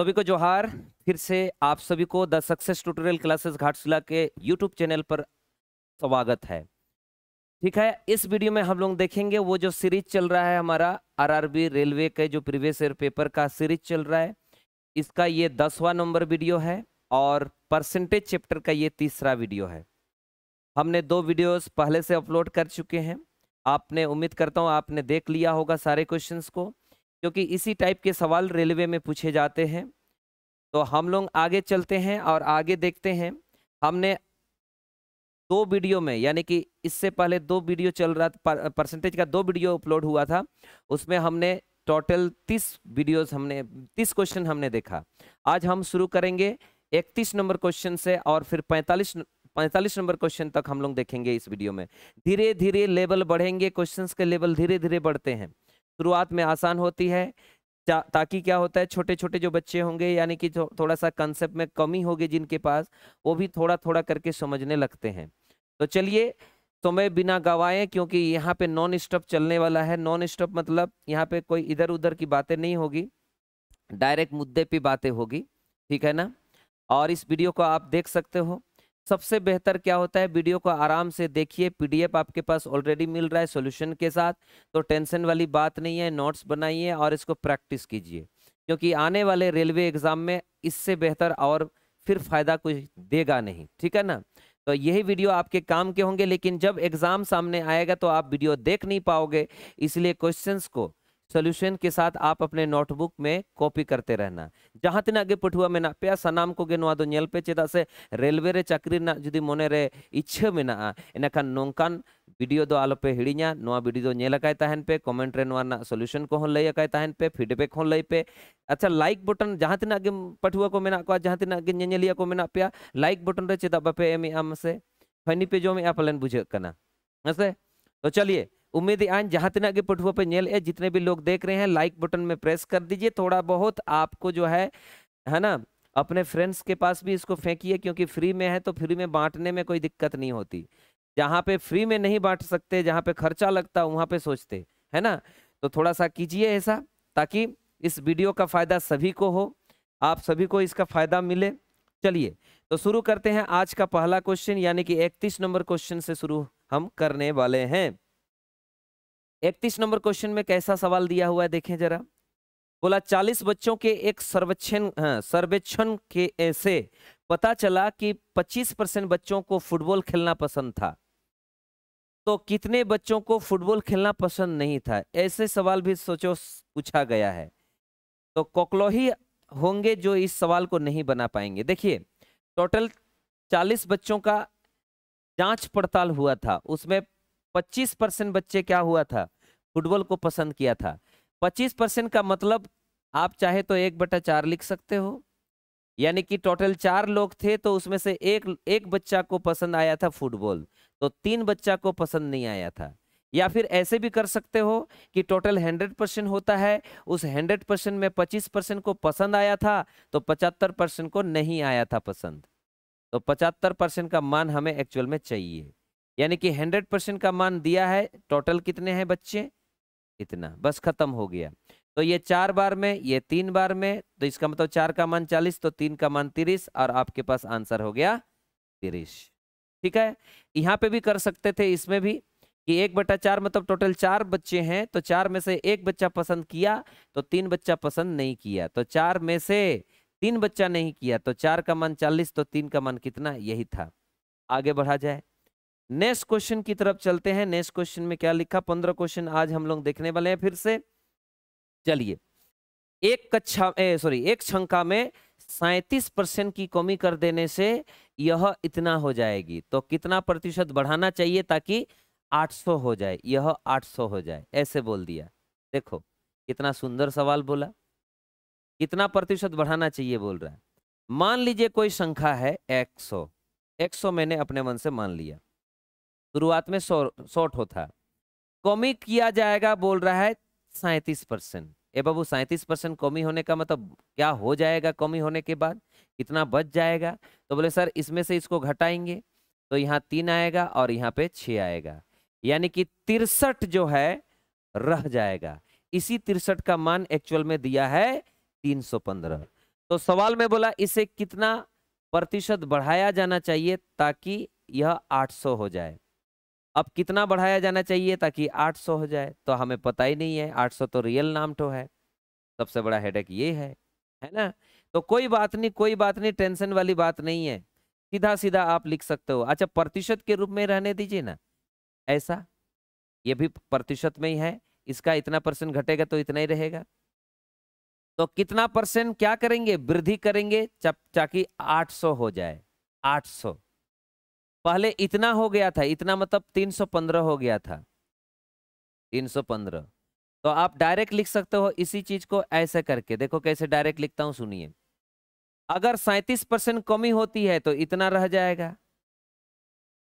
सभी को जोहार फिर से आप सभी को the success tutorial classes Ghatshila के यूट्यूब चैनल पर स्वागत है ठीक है इस वीडियो में हम लोग देखेंगे वो जो सीरीज चल रहा है हमारा आरआरबी रेलवे के जो प्रीवियस ईयर पेपर का सीरीज चल रहा है इसका ये दसवां नंबर वीडियो है और परसेंटेज चैप्टर का ये तीसरा वीडियो है हमने दो वीडियोस पहले से अपलोड कर चुके हैं आपने उम्मीद करता हूँ आपने देख लिया होगा सारे क्वेश्चंस को क्योंकि इसी टाइप के सवाल रेलवे में पूछे जाते हैं तो हम लोग आगे चलते हैं और आगे देखते हैं हमने दो वीडियो में यानी कि इससे पहले दो वीडियो चल रहा था परसेंटेज का दो वीडियो अपलोड हुआ था उसमें हमने टोटल तीस वीडियोस हमने तीस क्वेश्चन हमने देखा आज हम शुरू करेंगे इकतीस नंबर क्वेश्चन से और फिर पैंतालीस पैंतालीस नंबर क्वेश्चन तक हम लोग देखेंगे इस वीडियो में धीरे धीरे लेवल बढ़ेंगे क्वेश्चन के लेवल धीरे धीरे बढ़ते हैं शुरुआत में आसान होती है ताकि क्या होता है छोटे छोटे जो बच्चे होंगे यानी कि थोड़ा सा कंसेप्ट में कमी होगी जिनके पास वो भी थोड़ा थोड़ा करके समझने लगते हैं तो चलिए समय तो बिना गवाएं क्योंकि यहाँ पे नॉन स्टॉप चलने वाला है नॉन स्टॉप मतलब यहाँ पे कोई इधर उधर की बातें नहीं होगी डायरेक्ट मुद्दे पे बातें होगी ठीक है ना और इस वीडियो को आप देख सकते हो सबसे बेहतर क्या होता है वीडियो को आराम से देखिए पीडीएफ आपके पास ऑलरेडी मिल रहा है सॉल्यूशन के साथ तो टेंशन वाली बात नहीं है नोट्स बनाइए और इसको प्रैक्टिस कीजिए क्योंकि आने वाले रेलवे एग्ज़ाम में इससे बेहतर और फिर फ़ायदा कुछ देगा नहीं ठीक है ना तो यही वीडियो आपके काम के होंगे लेकिन जब एग्ज़ाम सामने आएगा तो आप वीडियो देख नहीं पाओगे इसलिए क्वेश्चंस को सोल्यूशन के साथ आप अपने नोटबुक में कॉपी करते रहना जहाँ तीन आगे पठुआ में पे सनाम को नवा दो पे चेदा से रेलवे रे चाकरी ना जुदी मोने रे इच्छा में ना इनका नोंकान वीडियो दो आलोपे हिड़िया नवा वीडियो दो नेलकाय तहन पे कमेंट रे नवा ना सोल्यूशन को हन लैकाय तहन पे फीडबैक हन लई पे अच्छा लाइक बटन जहाँ तीन आगे पठुआ को मेना को जहां तना आगे नेलिया को मेना पे लाइक बटन रे चेदा बापे एम आम से फनी पे जो में आप बुझे करना तो चलिए उम्मीद आन जहाँ तक के पटुआ पे नेल है जितने भी लोग देख रहे हैं लाइक बटन में प्रेस कर दीजिए थोड़ा बहुत आपको जो है है ना अपने फ्रेंड्स के पास भी इसको फेंकिए क्योंकि फ्री में है तो फ्री में बांटने में कोई दिक्कत नहीं होती जहाँ पे फ्री में नहीं बांट सकते जहाँ पे खर्चा लगता वहाँ पे सोचते है ना तो थोड़ा सा कीजिए ऐसा ताकि इस वीडियो का फ़ायदा सभी को हो आप सभी को इसका फ़ायदा मिले चलिए तो शुरू करते हैं आज का पहला क्वेश्चन यानी कि इकतीस नंबर क्वेश्चन से शुरू हम करने वाले हैं इकतीस नंबर क्वेश्चन में कैसा सवाल दिया हुआ है देखें जरा बोला चालीस बच्चों के एक सर्वेक्षण हाँ, सर्वेक्षण के ऐसे पता चला कि पच्चीस परसेंट बच्चों को फुटबॉल खेलना पसंद था तो कितने बच्चों को फुटबॉल खेलना पसंद नहीं था ऐसे सवाल भी सोचो पूछा गया है तो कोकलोही होंगे जो इस सवाल को नहीं बना पाएंगे देखिए टोटल चालीस बच्चों का जांच पड़ताल हुआ था उसमें पच्चीस परसेंट बच्चे क्या हुआ था फुटबॉल को पसंद किया था पच्चीस परसेंट का मतलब आप चाहे तो एक बटा चार लिख सकते हो यानी कि टोटल चार लोग थे तो उसमें से एक एक बच्चा को पसंद आया था फुटबॉल तो तीन बच्चा को पसंद नहीं आया था या फिर ऐसे भी कर सकते हो कि टोटल हंड्रेड परसेंट होता है उस हंड्रेड परसेंट में पच्चीस परसेंट को पसंद आया था तो पचहत्तर परसेंट को नहीं आया था पसंद तो पचहत्तर परसेंट का मान हमें एक्चुअल में चाहिए यानी कि हंड्रेड परसेंट का मान दिया है टोटल कितने हैं बच्चे इतना बस खत्म हो गया तो ये चार बार में ये तीन बार में तो इसका मतलब चार का मान चालीस तो तीन का मान तीस और आपके पास आंसर हो गया तिरिस ठीक है यहाँ पे भी कर सकते थे इसमें भी कि एक बटा चार मतलब टोटल चार बच्चे हैं तो चार में से एक बच्चा पसंद किया तो तीन बच्चा पसंद नहीं किया तो चार में से तीन बच्चा नहीं किया तो चार का मान चालीस तो तीन का मान कितना यही था आगे बढ़ा जाए नेक्स्ट क्वेश्चन की तरफ चलते हैं नेक्स्ट क्वेश्चन में क्या लिखा पंद्रह क्वेश्चन आज हम लोग देखने वाले हैं फिर से चलिए एक कक्षा सॉरी एक शंका में सैतीस परसेंट की कमी कर देने से यह इतना हो जाएगी तो कितना प्रतिशत बढ़ाना चाहिए ताकि 800 हो जाए यह 800 हो जाए ऐसे बोल दिया देखो कितना सुंदर सवाल बोला कितना प्रतिशत बढ़ाना चाहिए बोल रहा है मान लीजिए कोई संख्या है 100 100 मैंने अपने मन से मान लिया शुरुआत में शॉर्ट होता कमी किया जाएगा बोल रहा है सैंतीस परसेंट ए बाबू सैंतीस परसेंट कमी होने का मतलब क्या हो जाएगा कमी होने के बाद कितना बच जाएगा तो बोले सर इसमें से इसको घटाएंगे तो यहाँ तीन आएगा और यहाँ पे छः आएगा यानी कि तिरसठ जो है रह जाएगा इसी तिरसठ का मान एक्चुअल में दिया है तीन सौ पंद्रह तो सवाल में बोला इसे कितना प्रतिशत बढ़ाया जाना चाहिए ताकि यह आठ सौ हो जाए अब कितना बढ़ाया जाना चाहिए ताकि 800 हो जाए तो हमें पता ही नहीं है 800 तो रियल नाम तो है सबसे बड़ा हेडेक ये है है ना तो कोई बात नहीं कोई बात नहीं टेंशन वाली बात नहीं है सीधा सीधा आप लिख सकते हो अच्छा प्रतिशत के रूप में रहने दीजिए ना ऐसा ये भी प्रतिशत में ही है इसका इतना परसेंट घटेगा तो इतना ही रहेगा तो कितना परसेंट क्या करेंगे वृद्धि करेंगे ताकि आठ हो जाए आठ पहले इतना हो गया था इतना मतलब 315 हो गया था 315 तो आप डायरेक्ट लिख सकते हो इसी चीज को ऐसे करके देखो कैसे डायरेक्ट लिखता हूं सुनिए अगर सैंतीस परसेंट कमी होती है तो इतना रह जाएगा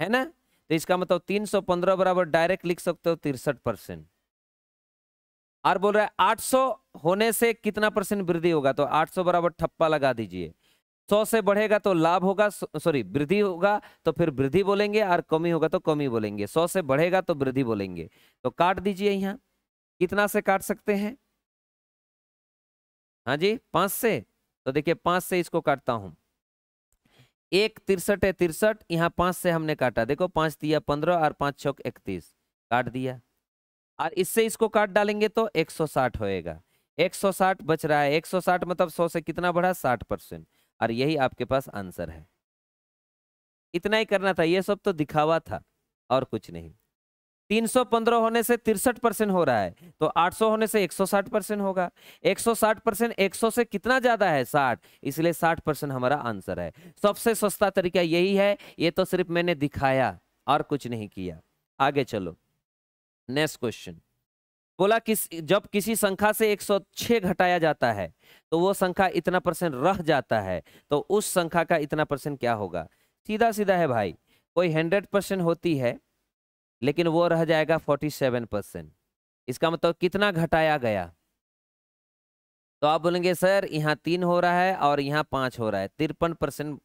है ना तो इसका मतलब 315 बराबर डायरेक्ट लिख सकते हो तिरसठ परसेंट और बोल रहा है 800 होने से कितना परसेंट वृद्धि होगा तो 800 बराबर ठप्पा लगा दीजिए सौ से बढ़ेगा तो लाभ होगा सॉरी वृद्धि होगा तो फिर वृद्धि बोलेंगे और कमी होगा तो कमी बोलेंगे सौ से बढ़ेगा तो वृद्धि बोलेंगे तो काट दीजिए यहाँ कितना से काट सकते हैं हाँ जी पांच से तो देखिए पांच से इसको काटता हूं एक तिरसठ है तिरसठ यहाँ पांच से हमने काटा देखो पांच दिया पंद्रह और पांच छः इकतीस काट दिया और इससे इसको काट डालेंगे तो एक सौ साठ होएगा एक सौ साठ बच रहा है एक सौ साठ मतलब सौ से कितना बढ़ा साठ परसेंट और यही आपके पास आंसर है इतना ही करना था ये सब तो दिखावा था और कुछ नहीं 315 होने से तिरसठ परसेंट हो रहा है तो 800 होने से 160 परसेंट होगा 160 परसेंट 100 से कितना ज्यादा है 60 इसलिए 60 परसेंट हमारा आंसर है सबसे सस्ता तरीका यही है ये तो सिर्फ मैंने दिखाया और कुछ नहीं किया आगे चलो नेक्स्ट क्वेश्चन बोला किस जब किसी संख्या से 106 घटाया जाता है तो वो संख्या इतना परसेंट रह जाता है तो उस संख्या का इतना परसेंट क्या होगा सीधा सीधा है भाई कोई हंड्रेड परसेंट होती है लेकिन वो रह जाएगा फोर्टी सेवन परसेंट इसका मतलब कितना घटाया गया तो आप बोलेंगे सर यहाँ तीन हो रहा है और यहाँ पाँच हो रहा है तिरपन परसेंट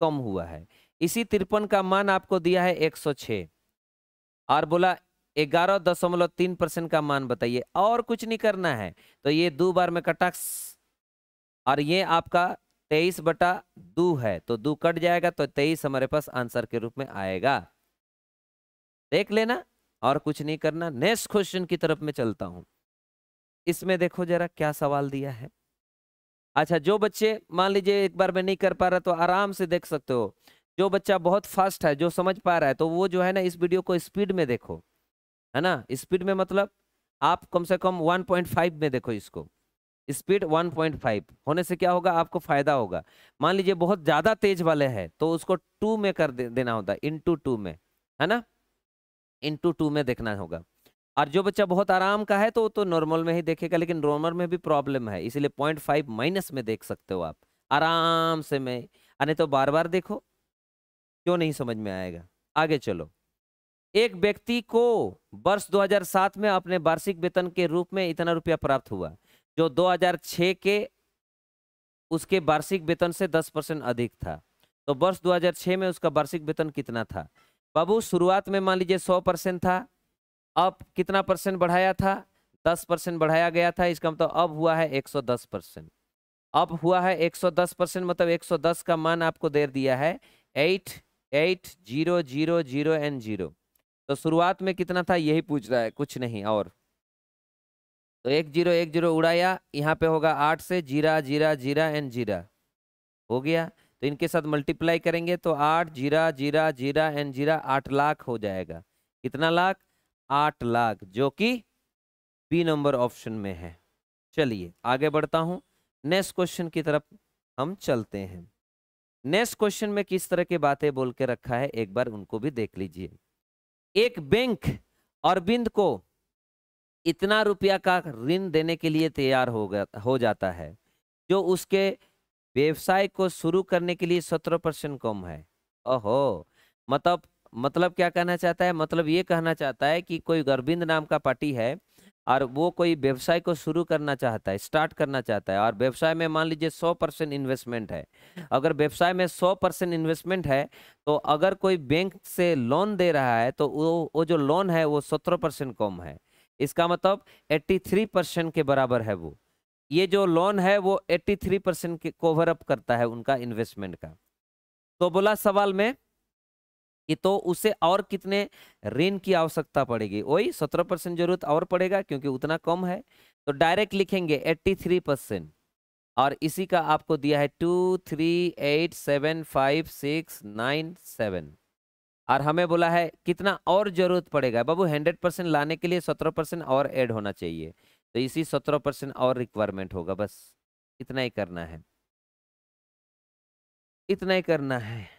कम हुआ है इसी तिरपन का मान आपको दिया है एक और बोला ग्यारह दशमलव तीन परसेंट का मान बताइए और कुछ नहीं करना है तो ये दो बार में कटाक्ष और ये आपका तेईस बटा दो है तो दो कट जाएगा तो तेईस हमारे पास आंसर के रूप में आएगा देख लेना और कुछ नहीं करना नेक्स्ट क्वेश्चन की तरफ में चलता हूं इसमें देखो जरा क्या सवाल दिया है अच्छा जो बच्चे मान लीजिए एक बार में नहीं कर पा रहा तो आराम से देख सकते हो जो बच्चा बहुत फास्ट है जो समझ पा रहा है तो वो जो है ना इस वीडियो को स्पीड में देखो है ना स्पीड में मतलब आप कम से कम 1.5 में देखो इसको स्पीड 1.5 होने से क्या होगा आपको फायदा होगा मान लीजिए बहुत ज़्यादा तेज वाले हैं तो उसको टू में कर दे, देना होता है इंटू टू में है ना इंटू टू में देखना होगा और जो बच्चा बहुत आराम का है तो तो नॉर्मल में ही देखेगा लेकिन नॉर्मल में भी प्रॉब्लम है इसीलिए पॉइंट फाइव माइनस में देख सकते हो आप आराम से में अरे तो बार बार देखो क्यों नहीं समझ में आएगा आगे चलो एक व्यक्ति को वर्ष 2007 में अपने वार्षिक वेतन के रूप में इतना रुपया प्राप्त हुआ जो 2006 के उसके वार्षिक वेतन से 10 परसेंट अधिक था तो वर्ष 2006 में उसका वार्षिक वेतन कितना था बाबू शुरुआत में मान लीजिए 100 परसेंट था अब कितना परसेंट बढ़ाया था 10 परसेंट बढ़ाया गया था इसका मतलब अब हुआ है एक परसेंट अब हुआ है एक परसेंट मतलब एक का मान आपको दे दिया है eight eight zero zero zero and zero तो शुरुआत में कितना था यही पूछ रहा है कुछ नहीं और तो एक जीरो एक जीरो उड़ाया यहाँ पे होगा आठ से जीरा जीरा जीरा एंड जीरा हो गया तो इनके साथ मल्टीप्लाई करेंगे तो आठ जीरा जीरा जीरा एंड जीरा आठ लाख हो जाएगा कितना लाख आठ लाख जो कि बी नंबर ऑप्शन में है चलिए आगे बढ़ता हूँ नेक्स्ट क्वेश्चन की तरफ हम चलते हैं नेक्स्ट क्वेश्चन में किस तरह की बातें बोल के रखा है एक बार उनको भी देख लीजिए एक बैंक अरविंद को इतना रुपया का ऋण देने के लिए तैयार हो गया हो जाता है जो उसके व्यवसाय को शुरू करने के लिए सत्रह परसेंट कम है ओहो मतलब मतलब क्या कहना चाहता है मतलब ये कहना चाहता है कि कोई अरविंद नाम का पार्टी है और वो कोई व्यवसाय को शुरू करना चाहता है स्टार्ट करना चाहता है और व्यवसाय में मान लीजिए सौ परसेंट इन्वेस्टमेंट है अगर व्यवसाय में सौ परसेंट इन्वेस्टमेंट है तो अगर कोई बैंक से लोन दे रहा है तो वो वो जो लोन है वो सत्रह परसेंट कम है इसका मतलब एट्टी थ्री परसेंट के बराबर है वो ये जो लोन है वो एट्टी थ्री परसेंट के कवर अप करता है उनका इन्वेस्टमेंट का तो बोला सवाल में कि तो उसे और कितने ऋण की आवश्यकता पड़ेगी वही सत्रह परसेंट जरूरत और पड़ेगा क्योंकि उतना कम है तो डायरेक्ट लिखेंगे एट्टी थ्री परसेंट और इसी का आपको दिया है two three eight seven five six nine seven और हमें बोला है कितना और जरूरत पड़ेगा बाबू हंड्रेड परसेंट लाने के लिए सत्रह परसेंट और ऐड होना चाहिए तो इसी सत्रह परसेंट और रिक्वायरमेंट होगा बस इतना ही करना है इतना ही करना है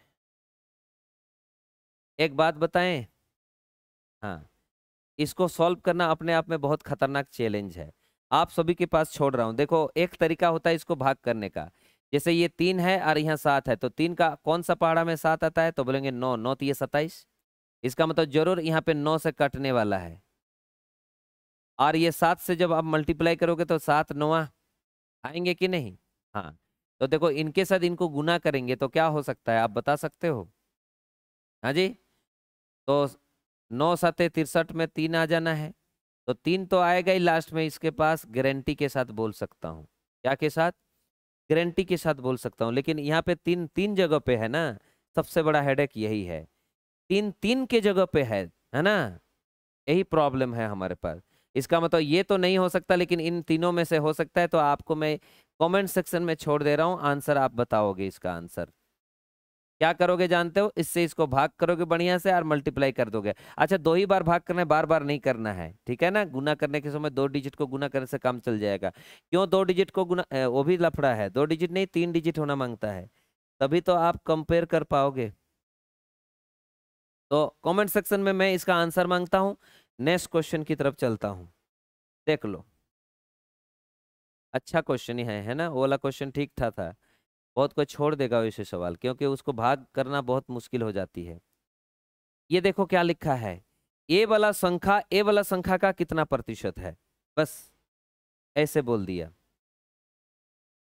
एक बात बताएं हाँ इसको सॉल्व करना अपने आप में बहुत खतरनाक चैलेंज है आप सभी के पास छोड़ रहा हूँ देखो एक तरीका होता है इसको भाग करने का जैसे ये तीन है और यहाँ सात है तो तीन का कौन सा पहाड़ा में सात आता है तो बोलेंगे नौ नौ तो ये सत्ताईस इसका मतलब जरूर यहाँ पे नौ से कटने वाला है और ये सात से जब आप मल्टीप्लाई करोगे तो सात नवा आएंगे कि नहीं हाँ तो देखो इनके साथ इनको गुना करेंगे तो क्या हो सकता है आप बता सकते हो हाँ जी तो नौ सतह तिरसठ में तीन आ जाना है तो तीन तो आएगा ही लास्ट में इसके पास गारंटी के साथ बोल सकता हूँ क्या के साथ गारंटी के साथ बोल सकता हूँ लेकिन यहाँ पे तीन तीन जगह पे है ना सबसे बड़ा हेडेक यही है तीन तीन के जगह पे है है ना यही प्रॉब्लम है हमारे पास इसका मतलब ये तो नहीं हो सकता लेकिन इन तीनों में से हो सकता है तो आपको मैं कमेंट सेक्शन में छोड़ दे रहा हूँ आंसर आप बताओगे इसका आंसर क्या करोगे जानते हो इससे इसको भाग करोगे बढ़िया से और मल्टीप्लाई कर दोगे अच्छा दो ही बार भाग करने बार बार नहीं करना है ठीक है ना गुना करने के समय दो डिजिट को गुना करने से काम चल जाएगा क्यों दो डिजिट को गुना वो भी लफड़ा है दो डिजिट नहीं तीन डिजिट होना मांगता है तभी तो आप कंपेयर कर पाओगे तो कमेंट सेक्शन में मैं इसका आंसर मांगता हूँ नेक्स्ट क्वेश्चन की तरफ चलता हूँ देख लो अच्छा क्वेश्चन ही है है ना वाला क्वेश्चन ठीक था, था। बहुत कोई छोड़ देगा वैसे सवाल क्योंकि उसको भाग करना बहुत मुश्किल हो जाती है ये देखो क्या लिखा है ए वाला संख्या ए वाला संख्या का कितना प्रतिशत है बस ऐसे बोल दिया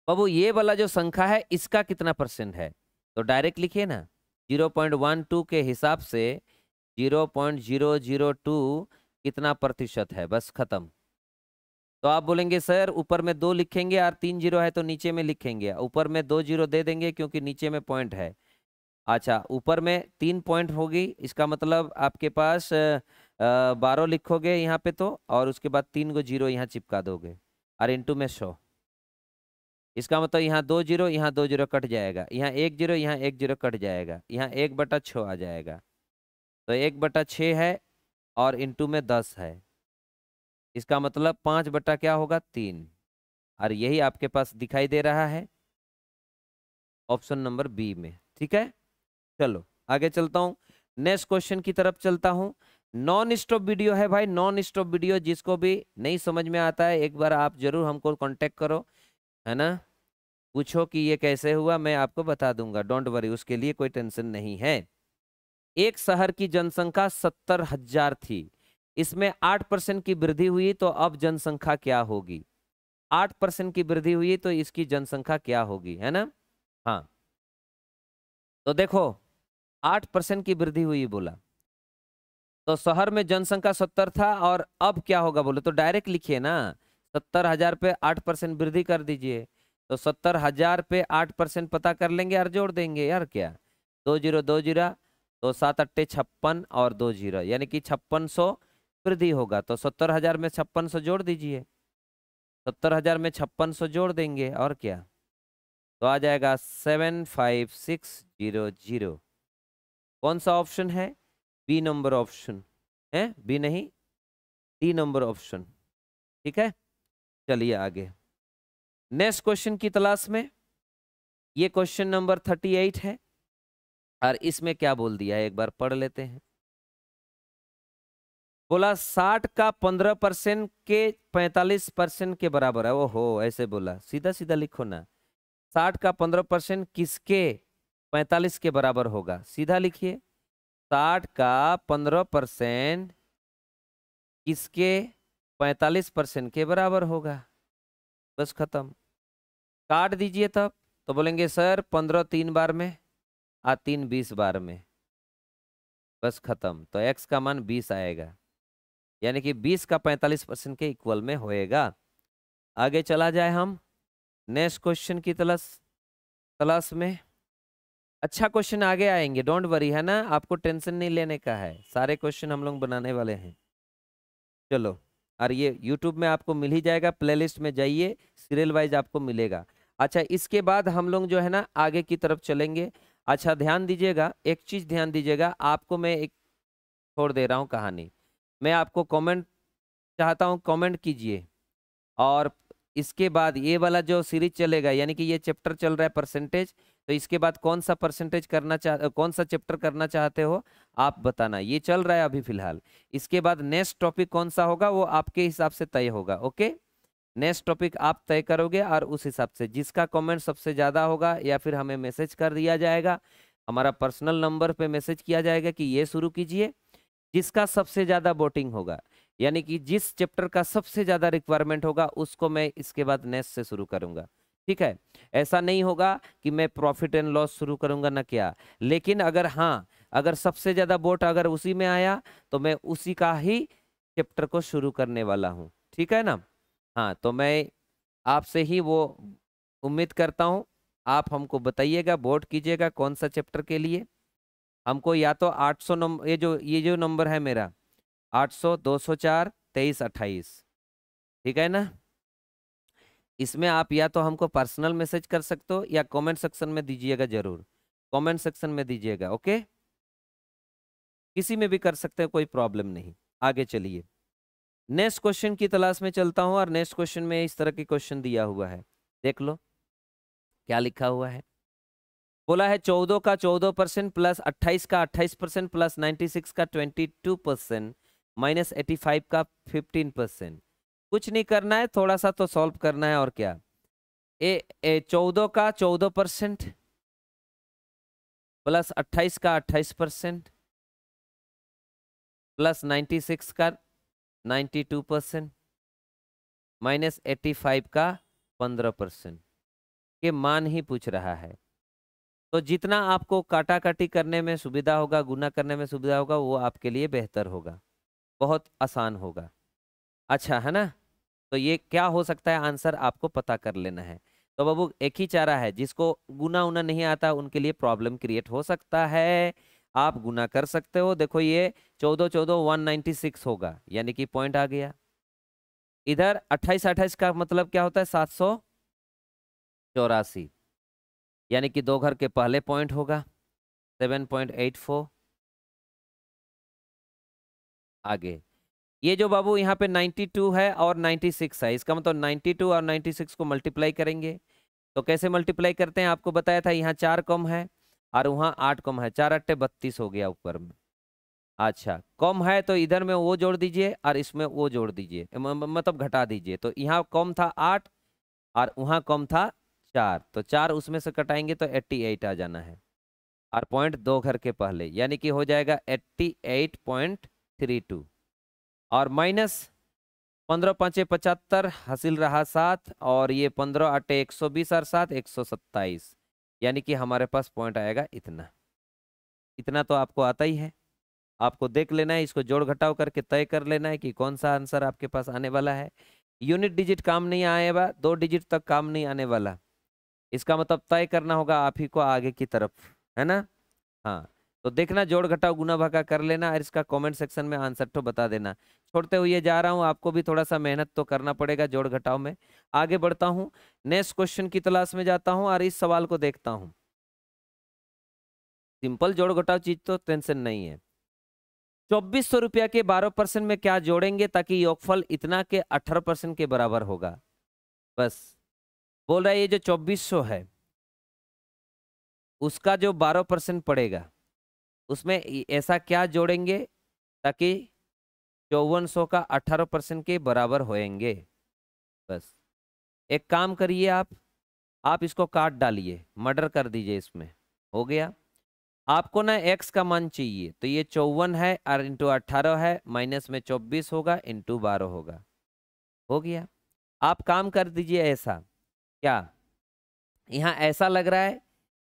बाबू ये वाला जो संख्या है इसका कितना परसेंट है तो डायरेक्ट लिखिए ना 0.12 के हिसाब से 0.002 कितना प्रतिशत है बस खत्म तो आप बोलेंगे सर ऊपर में दो लिखेंगे और तीन जीरो है तो नीचे में लिखेंगे ऊपर में दो जीरो दे देंगे क्योंकि नीचे में पॉइंट है अच्छा ऊपर में तीन पॉइंट होगी इसका मतलब आपके पास बारह लिखोगे यहाँ पे तो और उसके बाद तीन को जीरो यहाँ चिपका दोगे और इंटू में सौ इसका मतलब यहाँ दो जीरो यहाँ दो जीरो कट जाएगा यहाँ एक जीरो यहाँ एक जीरो कट जाएगा यहाँ एक बटा छः आ जाएगा तो एक बटा छः है और इंटू में दस है इसका मतलब पाँच बटा क्या होगा तीन और यही आपके पास दिखाई दे रहा है ऑप्शन नंबर बी में ठीक है चलो आगे चलता हूँ नेक्स्ट क्वेश्चन की तरफ चलता हूँ नॉन स्टॉप वीडियो है भाई नॉन स्टॉप वीडियो जिसको भी नहीं समझ में आता है एक बार आप जरूर हमको कांटेक्ट करो है ना पूछो कि ये कैसे हुआ मैं आपको बता दूंगा डोंट वरी उसके लिए कोई टेंशन नहीं है एक शहर की जनसंख्या सत्तर हजार थी इसमें आठ परसेंट की वृद्धि हुई तो अब जनसंख्या क्या होगी आठ परसेंट की वृद्धि हुई तो इसकी जनसंख्या क्या होगी है ना हाँ तो देखो आठ परसेंट की वृद्धि हुई बोला तो शहर में जनसंख्या सत्तर था और अब क्या होगा बोले तो डायरेक्ट लिखिए ना सत्तर हजार पे आठ परसेंट वृद्धि कर दीजिए तो सत्तर हजार पे आठ परसेंट पता कर लेंगे यार जोड़ देंगे यार क्या दो जीरो दो जीरा तो सात अट्ठे छप्पन और दो जीरो यानी कि छप्पन सौ वृद्धि होगा तो सत्तर हजार में छप्पन सौ जोड़ दीजिए सत्तर हजार में छप्पन सौ जोड़ देंगे और क्या तो आ जाएगा seven five six zero zero कौन सा ऑप्शन है बी नंबर ऑप्शन है बी नहीं डी नंबर ऑप्शन ठीक है चलिए आगे नेक्स्ट क्वेश्चन की तलाश में ये क्वेश्चन नंबर थर्टी एट है और इसमें क्या बोल दिया है एक बार पढ़ लेते हैं बोला साठ का पंद्रह परसेंट के पैंतालीस परसेंट के बराबर है हो ऐसे बोला सीधा सीधा लिखो ना साठ का पंद्रह परसेंट किसके पैंतालीस के बराबर होगा सीधा लिखिए साठ का पंद्रह परसेंट किसके पैंतालीस परसेंट के बराबर होगा बस खत्म काट दीजिए तब तो बोलेंगे सर पंद्रह तीन बार में आ तीन बीस बार में बस खत्म तो एक्स का मान बीस आएगा यानी कि 20 का 45 परसेंट के इक्वल में होएगा आगे चला जाए हम नेक्स्ट क्वेश्चन की तलाश तलाश में अच्छा क्वेश्चन आगे आएंगे डोंट वरी है ना आपको टेंशन नहीं लेने का है सारे क्वेश्चन हम लोग बनाने वाले हैं चलो और ये यूट्यूब में आपको मिल ही जाएगा प्लेलिस्ट में जाइए सीरियल वाइज आपको मिलेगा अच्छा इसके बाद हम लोग जो है ना आगे की तरफ चलेंगे अच्छा ध्यान दीजिएगा एक चीज़ ध्यान दीजिएगा आपको मैं एक छोड़ दे रहा हूँ कहानी मैं आपको कमेंट चाहता हूँ कमेंट कीजिए और इसके बाद ये वाला जो सीरीज चलेगा यानी कि ये चैप्टर चल रहा है परसेंटेज तो इसके बाद कौन सा परसेंटेज करना चाह कौन सा चैप्टर करना चाहते हो आप बताना ये चल रहा है अभी फिलहाल इसके बाद नेक्स्ट टॉपिक कौन सा होगा वो आपके हिसाब से तय होगा ओके नेक्स्ट टॉपिक आप तय करोगे और उस हिसाब से जिसका कमेंट सबसे ज़्यादा होगा या फिर हमें मैसेज कर दिया जाएगा हमारा पर्सनल नंबर पे मैसेज किया जाएगा कि ये शुरू कीजिए जिसका सबसे ज़्यादा वोटिंग होगा यानी कि जिस चैप्टर का सबसे ज़्यादा रिक्वायरमेंट होगा उसको मैं इसके बाद नेक्स्ट से शुरू करूँगा ठीक है ऐसा नहीं होगा कि मैं प्रॉफिट एंड लॉस शुरू करूँगा ना क्या लेकिन अगर हाँ अगर सबसे ज़्यादा वोट अगर उसी में आया तो मैं उसी का ही चैप्टर को शुरू करने वाला हूँ ठीक है ना हाँ तो मैं आपसे ही वो उम्मीद करता हूँ आप हमको बताइएगा वोट कीजिएगा कौन सा चैप्टर के लिए हमको या तो 800 नंबर ये जो ये जो नंबर है मेरा 800 204 23 28 ठीक है ना इसमें आप या तो हमको पर्सनल मैसेज कर सकते हो या कमेंट सेक्शन में दीजिएगा जरूर कमेंट सेक्शन में दीजिएगा ओके किसी में भी कर सकते हो कोई प्रॉब्लम नहीं आगे चलिए नेक्स्ट क्वेश्चन की तलाश में चलता हूँ और नेक्स्ट क्वेश्चन में इस तरह के क्वेश्चन दिया हुआ है देख लो क्या लिखा हुआ है बोला है चौदह का चौदह परसेंट प्लस अट्ठाईस का अट्ठाईस परसेंट प्लस नाइन्टी सिक्स का twenty two percent minus eighty five का फिफ्टीन परसेंट कुछ नहीं करना है थोड़ा सा तो सॉल्व करना है और क्या ए ए चौदह का चौदह परसेंट प्लस अट्ठाईस का अट्ठाईस परसेंट प्लस नाइन्टी सिक्स का ninety two percent minus eighty five का पंद्रह परसेंट के मान ही पूछ रहा है तो जितना आपको काटा काटी करने में सुविधा होगा गुना करने में सुविधा होगा वो आपके लिए बेहतर होगा बहुत आसान होगा अच्छा है ना तो ये क्या हो सकता है आंसर आपको पता कर लेना है तो बाबू एक ही चारा है जिसको गुना उना नहीं आता उनके लिए प्रॉब्लम क्रिएट हो सकता है आप गुना कर सकते हो देखो ये चौदह चौदह वन नाइन्टी सिक्स होगा यानी कि पॉइंट आ गया इधर अट्ठाईस अट्ठाईस का मतलब क्या होता है सात सौ चौरासी यानी कि दो घर के पहले पॉइंट होगा सेवन पॉइंट एट फोर आगे ये जो बाबू यहाँ पे 92 है और 96 है इसका मतलब 92 और 96 को मल्टीप्लाई करेंगे तो कैसे मल्टीप्लाई करते हैं आपको बताया था यहाँ चार कम है और वहाँ आठ कम है चार अट्ठे बत्तीस हो गया ऊपर में अच्छा कम है तो इधर में वो जोड़ दीजिए और इसमें वो जोड़ दीजिए मतलब घटा दीजिए तो यहाँ कम था आठ और वहाँ कम था चार तो चार उसमें से कटाएंगे तो एट्टी एट आ जाना है और पॉइंट दो घर के पहले यानी कि हो जाएगा eighty eight point three two और माइनस पंद्रह पाँच पचहत्तर हासिल रहा सात और ये पंद्रह अटे एक सौ बीस और सात एक सौ सत्ताईस यानी कि हमारे पास पॉइंट आएगा इतना इतना तो आपको आता ही है आपको देख लेना है इसको जोड़ घटाव करके तय कर लेना है कि कौन सा आंसर आपके पास आने वाला है यूनिट डिजिट काम नहीं आएगा दो डिजिट तक काम नहीं आने वाला इसका मतलब तय करना होगा आप ही को आगे की तरफ है ना हाँ तो देखना जोड़ घटाओ गुना भागा कर लेना और इसका कमेंट सेक्शन में आंसर तो बता देना छोड़ते हुए जा रहा हूँ आपको भी थोड़ा सा मेहनत तो करना पड़ेगा जोड़ घटाओ में आगे बढ़ता हूँ नेक्स्ट क्वेश्चन की तलाश में जाता हूँ और इस सवाल को देखता हूँ सिंपल जोड़ घटाओ चीज तो टेंशन नहीं है चौबीस सौ रुपया के बारह परसेंट में क्या जोड़ेंगे ताकि योगफल इतना के अठारह परसेंट के बराबर होगा बस बोल रहा है ये जो चौबीस सौ है उसका जो बारह परसेंट पड़ेगा उसमें ऐसा क्या जोड़ेंगे ताकि चौवन सौ का अठारह परसेंट के बराबर होएंगे बस एक काम करिए आप आप इसको काट डालिए मर्डर कर दीजिए इसमें हो गया आपको ना एक्स का मान चाहिए तो ये चौवन है और इंटू अट्ठारह है माइनस में चौबीस होगा इंटू बारह होगा हो गया आप काम कर दीजिए ऐसा क्या यहाँ ऐसा लग रहा है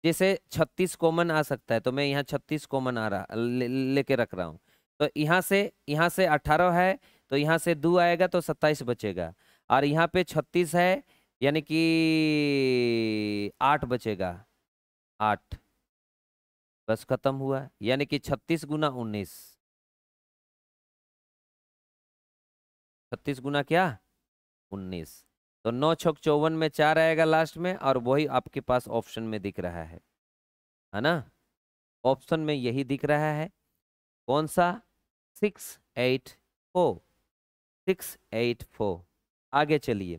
जैसे छत्तीस कॉमन आ सकता है तो मैं यहाँ छत्तीस कॉमन आ रहा ले, लेके रख रहा हूँ तो यहाँ से यहाँ से 18 है तो यहाँ से दो आएगा तो 27 बचेगा और यहाँ पे छत्तीस है यानी कि आठ बचेगा आठ बस खत्म हुआ यानी कि छत्तीस गुना उन्नीस छत्तीस गुना क्या उन्नीस तो नौ छक चौवन में चार आएगा लास्ट में और वही आपके पास ऑप्शन में दिख रहा है है ना ऑप्शन में यही दिख रहा है कौन सा six eight four six eight four आगे चलिए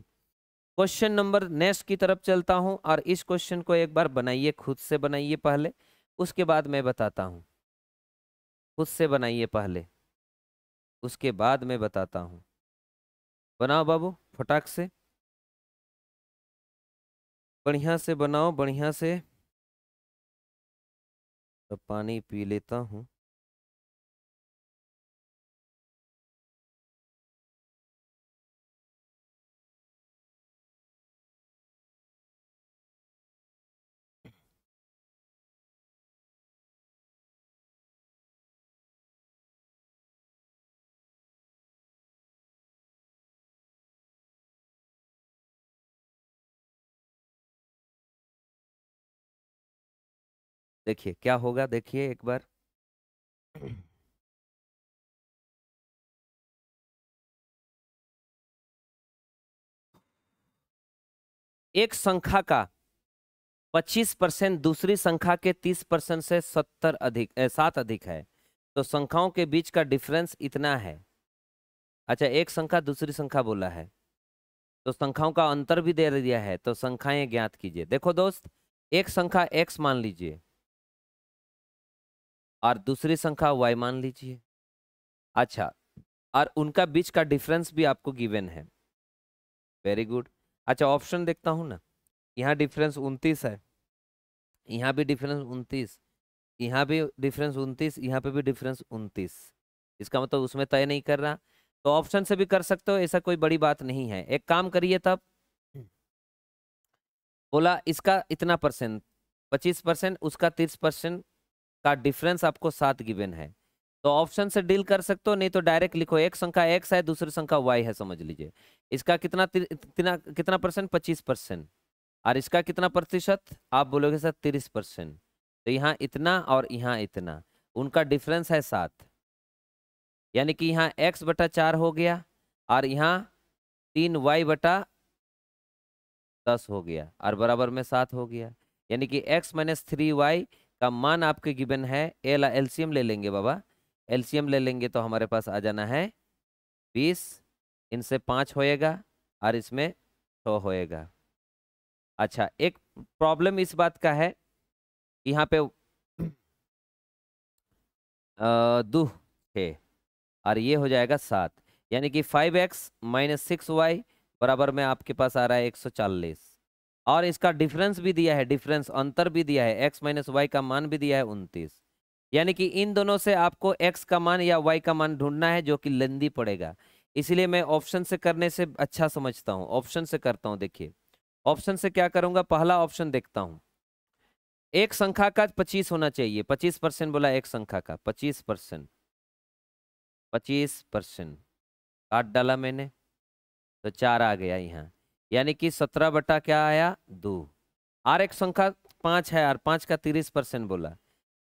क्वेश्चन नंबर नेक्स्ट की तरफ चलता हूं और इस क्वेश्चन को एक बार बनाइए खुद से बनाइए पहले उसके बाद मैं बताता हूं खुद से बनाइए पहले उसके बाद मैं बताता हूं बनाओ बाबू फटाक से बढ़िया से बनाओ बढ़िया से तो पानी पी लेता हूँ देखिए क्या होगा देखिए एक बार एक संख्या का 25 परसेंट दूसरी संख्या के 30 परसेंट से 70 अधिक सात अधिक है तो संख्याओं के बीच का डिफरेंस इतना है अच्छा एक संख्या दूसरी संख्या बोला है तो संख्याओं का अंतर भी दे दिया है तो संख्याएं ज्ञात कीजिए देखो दोस्त एक संख्या एक्स मान लीजिए और दूसरी संख्या वाई मान लीजिए अच्छा और उनका बीच का डिफरेंस भी आपको गिवन है वेरी गुड अच्छा ऑप्शन देखता हूँ ना यहाँ डिफरेंस उनतीस है यहाँ भी डिफरेंस उनतीस यहाँ भी डिफरेंस उनतीस यहाँ पे भी डिफरेंस उनतीस इसका मतलब उसमें तय नहीं कर रहा तो ऑप्शन से भी कर सकते हो ऐसा कोई बड़ी बात नहीं है एक काम करिए तब बोला इसका इतना परसेंट पच्चीस परसेंट उसका तीस परसेंट का डिफरेंस आपको सात गिवन है तो ऑप्शन से डील कर सकते हो नहीं तो डायरेक्ट लिखो एक संख्या एक्स है दूसरी संख्या वाई है समझ लीजिए इसका कितना कितना कितना परसेंट पच्चीस परसेंट और इसका कितना प्रतिशत आप बोलोगे सर तीस परसेंट तो यहाँ इतना और यहाँ इतना उनका डिफरेंस है सात यानी कि यहाँ एक्स बटा चार हो गया और यहाँ तीन वाई बटा दस हो गया और बराबर में सात हो गया यानी कि एक्स माइनस थ्री वाई का मान आपके गिवन है एल एलसीएम ले लेंगे बाबा एलसीएम ले लेंगे तो हमारे पास आ जाना है बीस इनसे पाँच होएगा और इसमें छः होएगा अच्छा एक प्रॉब्लम इस बात का है यहाँ पे दो छः और ये हो जाएगा सात यानी कि five X minus six Y बराबर में आपके पास आ रहा है एक सौ चालीस और इसका डिफरेंस भी दिया है डिफरेंस अंतर भी दिया है एक्स माइनस वाई का मान भी दिया है उनतीस यानी कि इन दोनों से आपको एक्स का मान या वाई का मान ढूंढना है जो कि लेंदी पड़ेगा इसलिए मैं ऑप्शन से करने से अच्छा समझता हूँ ऑप्शन से करता हूँ देखिए ऑप्शन से क्या करूँगा पहला ऑप्शन देखता हूँ एक संख्या का पच्चीस होना चाहिए पच्चीस परसेंट बोला एक संख्या का पच्चीस परसेंट पच्चीस परसेंट काट डाला मैंने तो चार आ गया यहाँ यानी कि सत्रह बटा क्या आया दो आर एक संख्या पाँच है और पाँच का तीस परसेंट बोला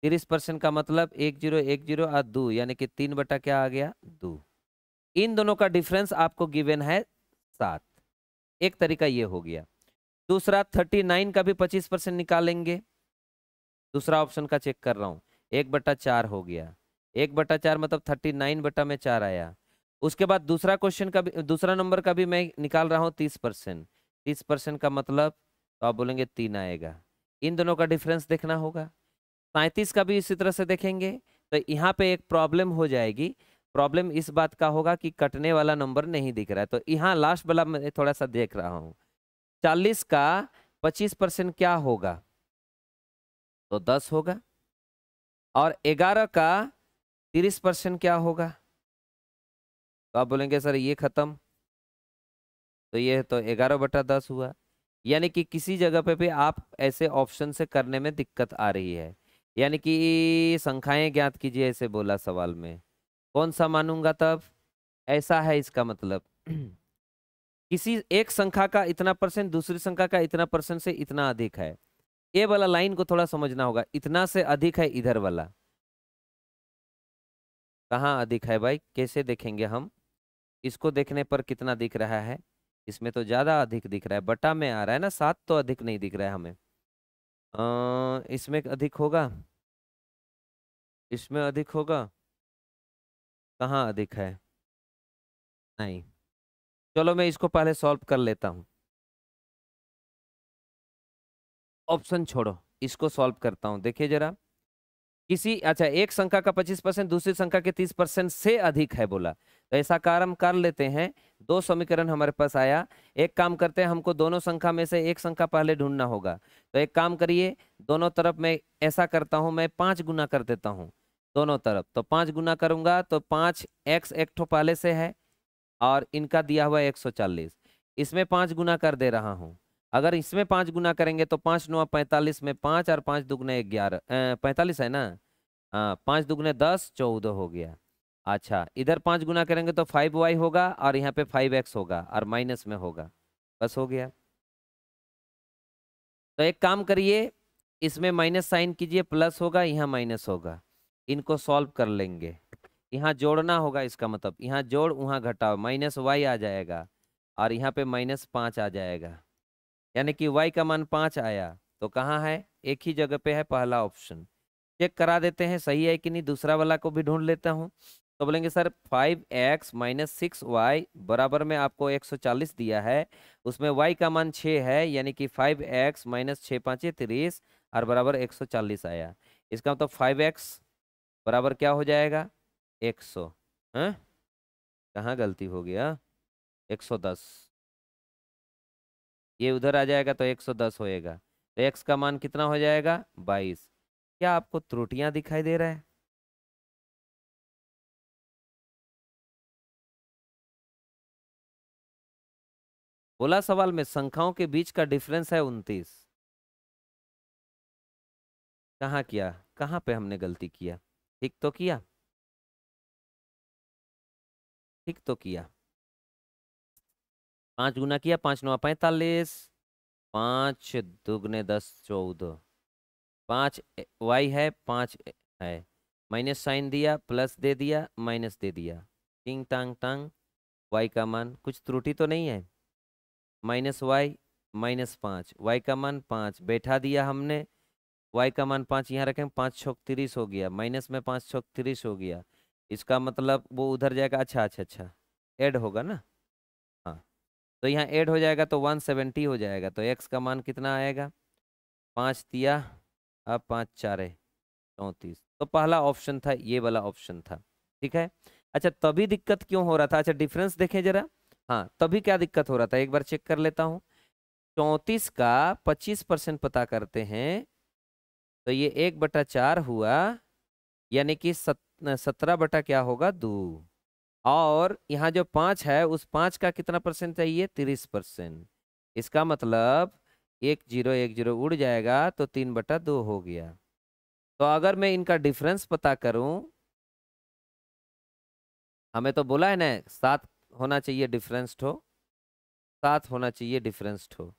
तीस परसेंट का मतलब एक जीरो एक जीरो और दो यानी कि तीन बटा क्या आ गया दो इन दोनों का डिफरेंस आपको गिवेन है सात एक तरीका ये हो गया दूसरा थर्टी नाइन का भी पच्चीस परसेंट निकालेंगे दूसरा ऑप्शन का चेक कर रहा हूँ एक बटा चार हो गया एक बटा चार मतलब थर्टी नाइन बटा में चार आया उसके बाद दूसरा क्वेश्चन का भी दूसरा नंबर का भी मैं निकाल रहा हूँ तीस परसेंट तीस परसेंट का मतलब तो आप बोलेंगे तीन आएगा इन दोनों का डिफरेंस देखना होगा सैंतीस का भी इसी तरह से देखेंगे तो यहाँ पे एक प्रॉब्लम हो जाएगी प्रॉब्लम इस बात का होगा कि कटने वाला नंबर नहीं दिख रहा है तो यहाँ लास्ट वाला मैं थोड़ा सा देख रहा हूँ चालीस का पच्चीस परसेंट क्या होगा तो दस होगा और ग्यारह का तीस परसेंट क्या होगा तो आप बोलेंगे सर ये ख़त्म तो ये तो ग्यारह बटा दस हुआ यानी कि किसी जगह पे भी आप ऐसे ऑप्शन से करने में दिक्कत आ रही है यानी कि संख्याएं ज्ञात कीजिए ऐसे बोला सवाल में कौन सा मानूंगा तब ऐसा है इसका मतलब किसी एक संख्या का इतना परसेंट दूसरी संख्या का इतना परसेंट से इतना अधिक है ये वाला लाइन को थोड़ा समझना होगा इतना से अधिक है इधर वाला कहाँ अधिक है भाई कैसे देखेंगे हम इसको देखने पर कितना दिख रहा है इसमें तो ज़्यादा अधिक दिख रहा है बटा में आ रहा है ना सात तो अधिक नहीं दिख रहा है हमें आ, इसमें अधिक होगा इसमें अधिक होगा कहाँ अधिक है नहीं चलो मैं इसको पहले सॉल्व कर लेता हूँ ऑप्शन छोड़ो इसको सॉल्व करता हूँ देखिए जरा किसी अच्छा एक संख्या का पच्चीस परसेंट दूसरी संख्या के तीस परसेंट से अधिक है बोला तो ऐसा कारम हम कर लेते हैं दो समीकरण हमारे पास आया एक काम करते हैं हमको दोनों संख्या में से एक संख्या पहले ढूंढना होगा तो एक काम करिए दोनों तरफ मैं ऐसा करता हूँ मैं पाँच गुना कर देता हूँ दोनों तरफ तो पाँच गुना करूँगा तो पाँच एक्स एक ठो पहले से है और इनका दिया हुआ एक सौ चालीस इसमें पाँच गुना कर दे रहा हूँ अगर इसमें पाँच गुना करेंगे तो पाँच नौ पैंतालीस में पाँच और पाँच दुगने ग्यारह पैंतालीस है ना हाँ पाँच दुगने दस चौदह हो गया अच्छा इधर पाँच गुना करेंगे तो फाइव वाई होगा और यहाँ पे फाइव एक्स होगा और माइनस में होगा बस हो गया तो एक काम करिए इसमें माइनस साइन कीजिए प्लस होगा यहाँ माइनस होगा इनको सॉल्व कर लेंगे यहाँ जोड़ना होगा इसका मतलब यहाँ जोड़ वहाँ घटाओ माइनस वाई आ जाएगा और यहाँ पे माइनस पाँच आ जाएगा यानी कि वाई का मान पाँच आया तो कहाँ है एक ही जगह पे है पहला ऑप्शन चेक करा देते हैं सही है कि नहीं दूसरा वाला को भी ढूंढ लेता हूँ तो बोलेंगे sir five X minus six Y बराबर में आपको एक सौ चालीस दिया है उसमें वाई का मान छः है यानी कि फाइव एक्स माइनस छः पाँचे तिरीस और बराबर एक सौ चालीस आया इसका मतलब फाइव एक्स बराबर क्या हो जाएगा एक सौ हाँ? कहाँ गलती हो गया एक सौ दस ये उधर आ जाएगा तो 110 होएगा तो x का मान कितना हो जाएगा 22 क्या आपको त्रुटियां दिखाई दे रहा है बोला सवाल में संख्याओं के बीच का डिफरेंस है 29 कहाँ किया कहाँ पे हमने गलती किया ठीक तो किया ठीक तो किया पाँच गुना किया पाँच नवा पैंतालीस पाँच दुगने दस चौदह पाँच वाई है पाँच है माइनस साइन दिया प्लस दे दिया माइनस दे दिया टिंग टांग टांग वाई का मान कुछ त्रुटि तो नहीं है माइनस वाई माइनस पाँच वाई का मान पाँच बैठा दिया हमने वाई का मान पाँच यहाँ रखें पाँच छोक तिरिस हो गया माइनस में पाँच छोक तिरिस हो गया इसका मतलब वो उधर जाएगा अच्छा अच्छा अच्छा ऐड होगा ना तो यहाँ एड हो जाएगा तो 170 हो जाएगा तो एक्स का मान कितना आएगा पाँच दिया अब पाँच चारे चौंतीस तो पहला ऑप्शन था ये वाला ऑप्शन था ठीक है अच्छा तभी दिक्कत क्यों हो रहा था अच्छा डिफरेंस देखें जरा हाँ तभी क्या दिक्कत हो रहा था एक बार चेक कर लेता हूँ चौंतीस का पच्चीस परसेंट पता करते हैं तो ये एक बटा चार हुआ यानी कि सत, सत्रह बटा क्या होगा दो और यहाँ जो पाँच है उस पाँच का कितना परसेंट चाहिए तीस परसेंट इसका मतलब एक जीरो एक जीरो उड़ जाएगा तो तीन बटा दो हो गया तो अगर मैं इनका डिफरेंस पता करूं हमें तो बोला है ना सात होना चाहिए डिफरेंस्ड हो सात होना चाहिए डिफरेंस्ड हो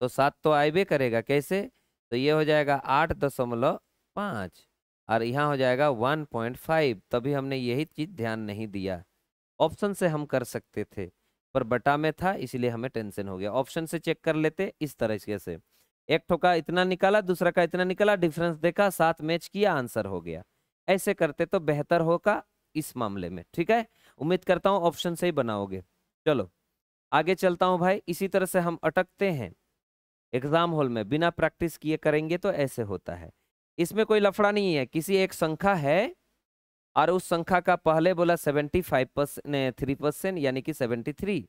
तो सात तो आईबे करेगा कैसे तो ये हो जाएगा आठ दशमलव पाँच और यहाँ हो जाएगा 1.5 तभी हमने यही चीज़ ध्यान नहीं दिया ऑप्शन से हम कर सकते थे पर बटा में था इसलिए हमें टेंशन हो गया ऑप्शन से चेक कर लेते इस तरीके से एक ठोका इतना निकाला दूसरा का इतना निकाला डिफरेंस देखा साथ मैच किया आंसर हो गया ऐसे करते तो बेहतर होगा इस मामले में ठीक है उम्मीद करता हूँ ऑप्शन से ही बनाओगे चलो आगे चलता हूँ भाई इसी तरह से हम अटकते हैं एग्जाम हॉल में बिना प्रैक्टिस किए करेंगे तो ऐसे होता है इसमें कोई लफड़ा नहीं है किसी एक संख्या है और उस संख्या का पहले बोला seventy five percent three percent यानी कि सेवेंटी थ्री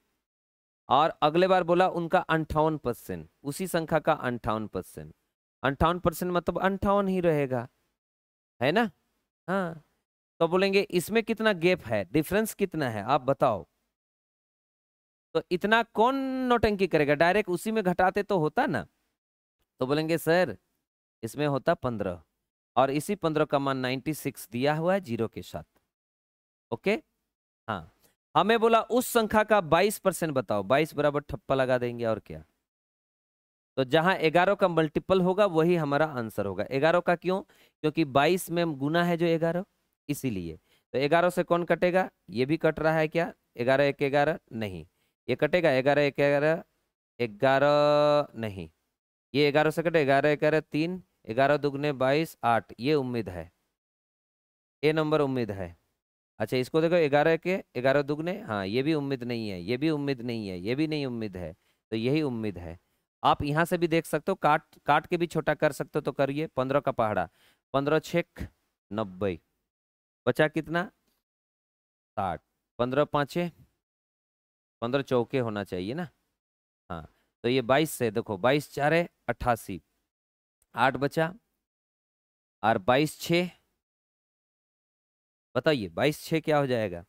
और अगले बार बोला उनका अंठावन परसेंट उसी संख्या का अंठावन परसेंट अंठावन परसेंट मतलब अंठावन ही रहेगा है ना हाँ तो बोलेंगे इसमें कितना गैप है डिफरेंस कितना है आप बताओ तो इतना कौन नोटंकी करेगा डायरेक्ट उसी में घटाते तो होता ना तो बोलेंगे सर इसमें होता पंद्रह और इसी पंद्रह का मान नाइन्टी सिक्स दिया हुआ है जीरो के साथ ओके हाँ हमें बोला उस संख्या का बाईस परसेंट बताओ बाईस बराबर ठप्पा लगा देंगे और क्या तो जहां ग्यारह का मल्टीपल होगा वही हमारा आंसर होगा ग्यारह का क्यों क्योंकि बाईस में गुना है जो ग्यारह इसीलिए तो ग्यारह से कौन कटेगा ये भी कट रहा है क्या ग्यारह एक ग्यारह नहीं ये कटेगा ग्यारह एक ग्यारह ग्यारह नहीं ये ग्यारह सेकंड ग्यारह ग्यारह तीन ग्यारह दुगने बाईस आठ ये उम्मीद है ए नंबर उम्मीद है अच्छा इसको देखो ग्यारह के ग्यारह दुगने हाँ ये भी उम्मीद नहीं है ये भी उम्मीद नहीं है ये भी नहीं उम्मीद है तो यही उम्मीद है आप यहाँ से भी देख सकते हो काट काट के भी छोटा कर सकते हो तो करिए पंद्रह का पहाड़ा पंद्रह छेक नब्बे बचा कितना साठ पंद्रह पाँचे पंद्रह चौके होना चाहिए ना हाँ तो ये बाईस से देखो बाईस चार है अट्ठासी आठ बचा और बाईस छ बताइए बाईस छ क्या हो जाएगा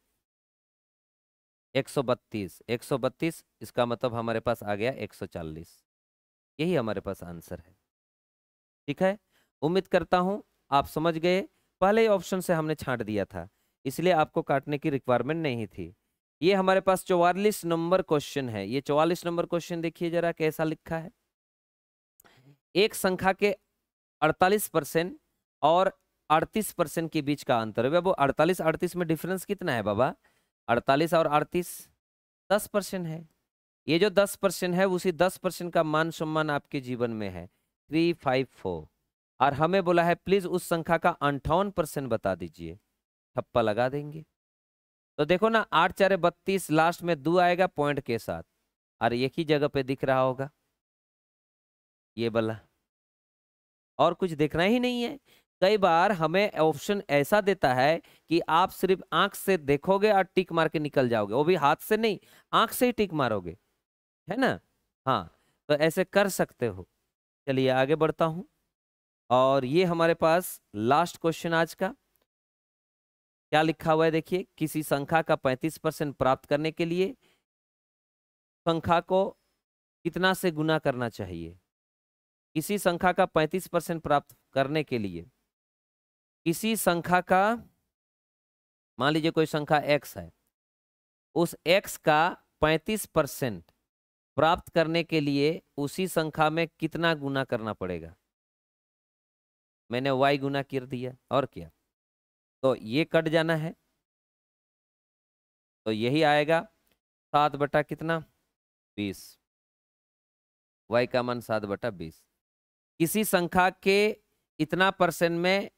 एक सौ बत्तीस एक सौ बत्तीस इसका मतलब हमारे पास आ गया एक सौ चालीस यही हमारे पास आंसर है ठीक है उम्मीद करता हूँ आप समझ गए पहले ऑप्शन से हमने छांट दिया था इसलिए आपको काटने की रिक्वायरमेंट नहीं थी ये हमारे पास चौवालीस नंबर क्वेश्चन है ये चौवालीस नंबर क्वेश्चन देखिए जरा कैसा लिखा है एक संख्या के 48 परसेंट और 38 परसेंट के बीच का अंतर है वो 48 38 में डिफरेंस कितना है बाबा 48 और 38 10 परसेंट है ये जो 10 परसेंट है उसी 10 परसेंट का मान सम्मान आपके जीवन में है थ्री फाइव फोर और हमें बोला है प्लीज उस संख्या का अंठावन परसेंट बता दीजिए ठप्पा लगा देंगे तो देखो ना आठ चार बत्तीस लास्ट में दो आएगा पॉइंट के साथ और एक ही जगह पे दिख रहा होगा ये बला और कुछ देखना ही नहीं है कई बार हमें ऑप्शन ऐसा देता है कि आप सिर्फ आंख से देखोगे और टिक मार के निकल जाओगे वो भी हाथ से नहीं आंख से ही टिक मारोगे है ना हाँ तो ऐसे कर सकते हो चलिए आगे बढ़ता हूँ और ये हमारे पास लास्ट क्वेश्चन आज का क्या लिखा हुआ है देखिए किसी संख्या का 35 परसेंट प्राप्त करने के लिए संख्या को कितना से गुना करना चाहिए किसी संख्या का 35 परसेंट प्राप्त करने के लिए किसी संख्या का मान लीजिए कोई संख्या x है उस x का 35 परसेंट प्राप्त करने के लिए उसी संख्या में कितना गुना करना पड़ेगा मैंने y गुना कर दिया और क्या तो ये कट जाना है तो यही आएगा सात बटा कितना बीस वाई का मन सात बटा बीस किसी संख्या के इतना परसेंट में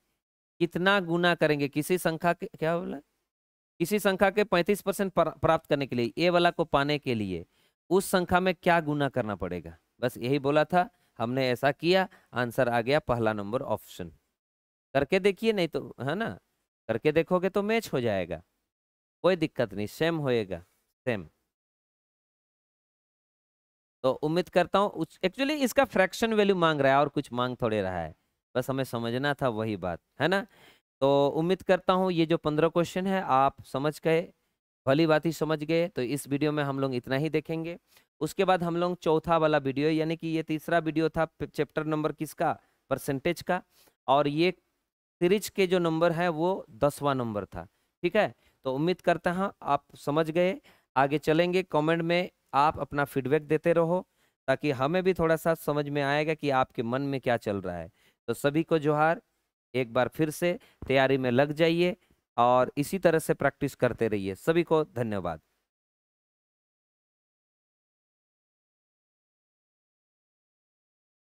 कितना गुना करेंगे किसी संख्या के क्या बोला किसी संख्या के पैंतीस परसेंट प्राप्त करने के लिए ए वाला को पाने के लिए उस संख्या में क्या गुना करना पड़ेगा बस यही बोला था हमने ऐसा किया आंसर आ गया पहला नंबर ऑप्शन करके देखिए नहीं तो है ना करके देखोगे तो मैच हो जाएगा कोई दिक्कत नहीं सेम होएगा सेम तो उम्मीद करता हूँ एक्चुअली इसका फ्रैक्शन वैल्यू मांग रहा है और कुछ मांग थोड़े रहा है बस हमें समझना था वही बात है ना तो उम्मीद करता हूँ ये जो पंद्रह क्वेश्चन है आप समझ गए भली बात ही समझ गए तो इस वीडियो में हम लोग इतना ही देखेंगे उसके बाद हम लोग चौथा वाला वीडियो यानी कि ये तीसरा वीडियो था चैप्टर नंबर किसका परसेंटेज का और ये सीरीज के जो नंबर है वो दसवां नंबर था ठीक है तो उम्मीद करता हूँ आप समझ गए आगे चलेंगे कमेंट में आप अपना फीडबैक देते रहो ताकि हमें भी थोड़ा सा समझ में आएगा कि आपके मन में क्या चल रहा है तो सभी को जोहार एक बार फिर से तैयारी में लग जाइए और इसी तरह से प्रैक्टिस करते रहिए सभी को धन्यवाद